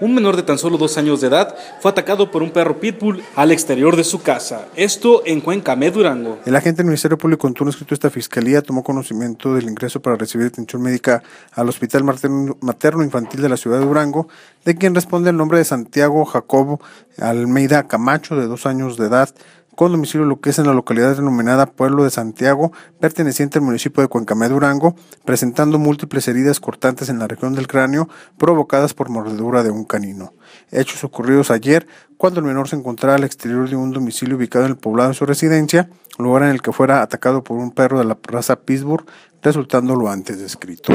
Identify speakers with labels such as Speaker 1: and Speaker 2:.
Speaker 1: un menor de tan solo dos años de edad fue atacado por un perro pitbull al exterior de su casa. Esto en Cuencamé, Durango.
Speaker 2: El agente del Ministerio Público en turno escrito esta fiscalía tomó conocimiento del ingreso para recibir atención médica al Hospital Materno Infantil de la ciudad de Durango, de quien responde el nombre de Santiago Jacobo Almeida Camacho, de dos años de edad, con domicilio lo que es en la localidad denominada Pueblo de Santiago, perteneciente al municipio de Cuencamé Durango, presentando múltiples heridas cortantes en la región del cráneo provocadas por mordedura de un canino. Hechos ocurridos ayer, cuando el menor se encontraba al exterior de un domicilio ubicado en el poblado de su residencia, lugar en el que fuera atacado por un perro de la raza Pittsburgh, resultando lo antes descrito.